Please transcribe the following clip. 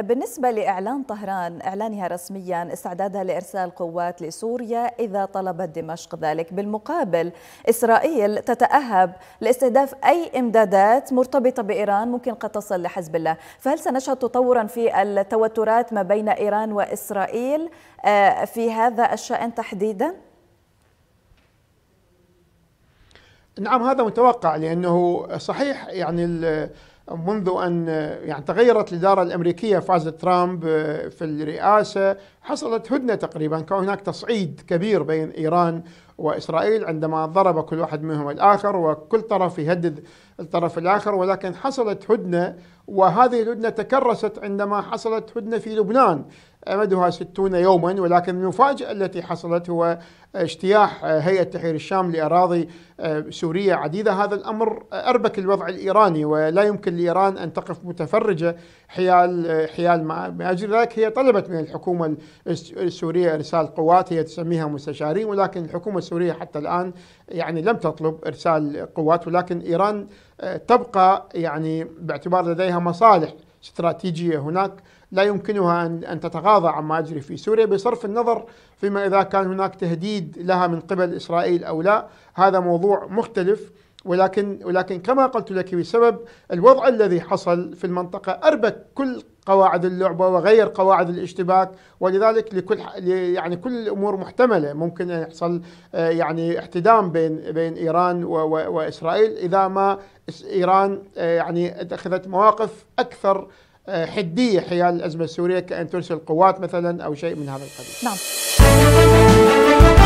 بالنسبة لإعلان طهران إعلانها رسميا استعدادها لإرسال قوات لسوريا إذا طلبت دمشق ذلك بالمقابل إسرائيل تتأهب لاستهداف أي إمدادات مرتبطة بإيران ممكن قد تصل لحزب الله فهل سنشهد تطورا في التوترات ما بين إيران وإسرائيل آه، في هذا الشأن تحديداً؟ نعم هذا متوقع لانه صحيح يعني منذ أن يعني تغيرت الإدارة الأمريكية فاز ترامب آه، في الرئاسة حصلت هدنة تقريبا كان هناك تصعيد كبير بين إيران وإسرائيل عندما ضرب كل واحد منهم الآخر وكل طرف يهدد الطرف الآخر ولكن حصلت هدنة وهذه الهدنة تكرست عندما حصلت هدنة في لبنان أمدها ستون يوما ولكن المفاجأة التي حصلت هو اجتياح هيئة تحرير الشام لأراضي آه، سورية عديدة هذا الأمر أربك الوضع الإيراني ولا يمكن لإيران أن تقف متفرجة حيال آه، حيال ما أجل ذلك هي طلبت من الحكومة السورية إرسال قوات هي تسميها مستشارين ولكن الحكومة سوريا حتى الآن يعني لم تطلب إرسال قوات ولكن إيران آه، تبقى يعني باعتبار لديها مصالح استراتيجية هناك لا يمكنها أن تتغاضى عما يجري في سوريا بصرف النظر فيما إذا كان هناك تهديد لها من قبل إسرائيل أو لا هذا موضوع مختلف ولكن ولكن كما قلت لك بسبب الوضع الذي حصل في المنطقه اربك كل قواعد اللعبه وغير قواعد الاشتباك ولذلك لكل يعني كل الامور محتمله ممكن ان يحصل آه، يعني احتدام بين بين ايران واسرائيل اذا ما ايران آه، يعني اتخذت مواقف اكثر آه، حديه حيال الازمه السوريه كان ترسل قوات مثلا او شيء من هذا القبيل. نعم.